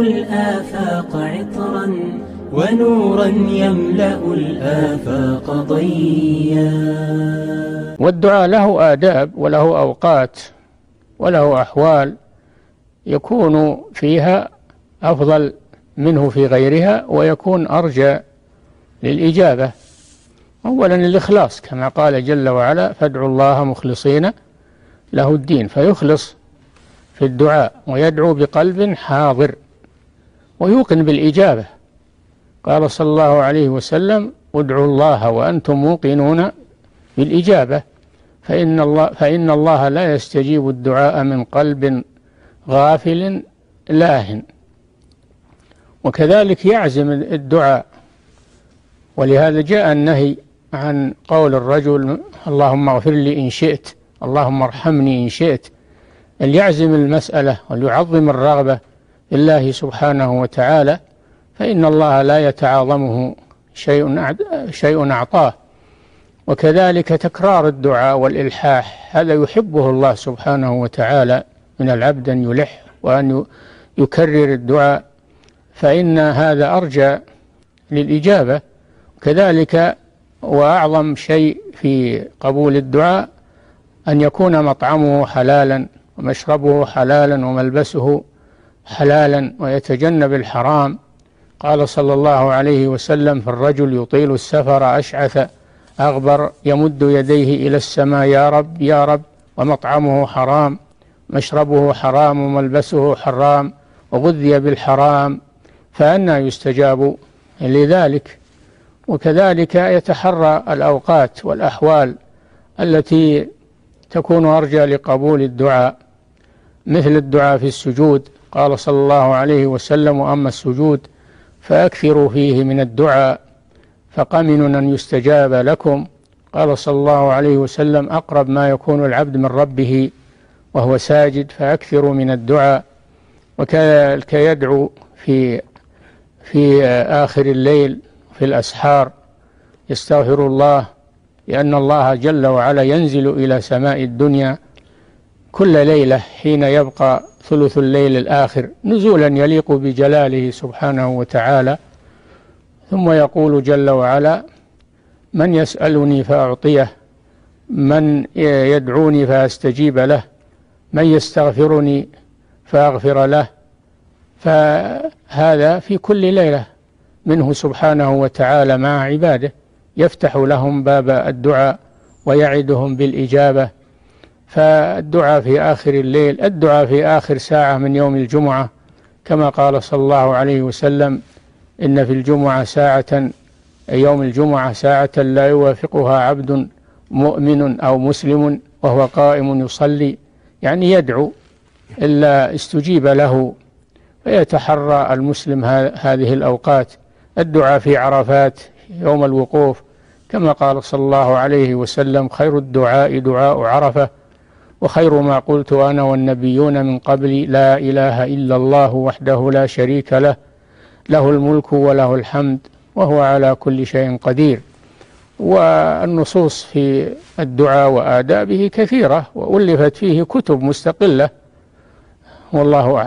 الآفاق عطرا ونورا يملأ الآفاق ضيا والدعاء له آداب وله أوقات وله أحوال يكون فيها أفضل منه في غيرها ويكون أرجى للإجابة أولا الإخلاص كما قال جل وعلا فادعوا الله مخلصين له الدين فيخلص في الدعاء ويدعو بقلب حاضر ويوقن بالإجابة قال صلى الله عليه وسلم ادعوا الله وأنتم موقنون بالإجابة فإن الله, فإن الله لا يستجيب الدعاء من قلب غافل لاهٍ وكذلك يعزم الدعاء ولهذا جاء النهي عن قول الرجل اللهم اغفر لي إن شئت اللهم ارحمني إن شئت ليعزم المسألة وليعظم الرغبة لله سبحانه وتعالى فإن الله لا يتعاظمه شيء شيء أعطاه وكذلك تكرار الدعاء والإلحاح هذا يحبه الله سبحانه وتعالى من العبد أن يلح وأن يكرر الدعاء فإن هذا أرجى للإجابة كذلك وأعظم شيء في قبول الدعاء أن يكون مطعمه حلالا ومشربه حلالا وملبسه حلالا ويتجنب الحرام قال صلى الله عليه وسلم في الرجل يطيل السفر أشعث أغبر يمد يديه إلى السماء يا رب يا رب ومطعمه حرام مشربه حرام وملبسه حرام وغذي بالحرام فأنى يستجاب لذلك وكذلك يتحرى الأوقات والأحوال التي تكون أرجى لقبول الدعاء مثل الدعاء في السجود قال صلى الله عليه وسلم أما السجود فأكثروا فيه من الدعاء فقمن أن يستجاب لكم قال صلى الله عليه وسلم أقرب ما يكون العبد من ربه وهو ساجد فأكثروا من الدعاء وكذلك يدعو في في آخر الليل في الأسحار يستغفر الله لأن الله جل وعلا ينزل إلى سماء الدنيا كل ليلة حين يبقى ثلث الليل الآخر نزولا يليق بجلاله سبحانه وتعالى ثم يقول جل وعلا من يسألني فأعطيه من يدعوني فأستجيب له من يستغفرني فأغفر له فهذا في كل ليلة منه سبحانه وتعالى مع عباده يفتح لهم باب الدعاء ويعدهم بالإجابة فالدعاء في آخر الليل الدعاء في آخر ساعة من يوم الجمعة كما قال صلى الله عليه وسلم إن في الجمعة ساعة يوم الجمعة ساعة لا يوافقها عبد مؤمن أو مسلم وهو قائم يصلي يعني يدعو إلا استجيب له فيتحرى المسلم هذه الأوقات الدعاء في عرفات يوم الوقوف كما قال صلى الله عليه وسلم خير الدعاء دعاء عرفة وخير ما قلت أنا والنبيون من قبلي لا إله إلا الله وحده لا شريك له له الملك وله الحمد وهو على كل شيء قدير والنصوص في الدعاء وآدابه كثيرة وألفت فيه كتب مستقلة والله أعلم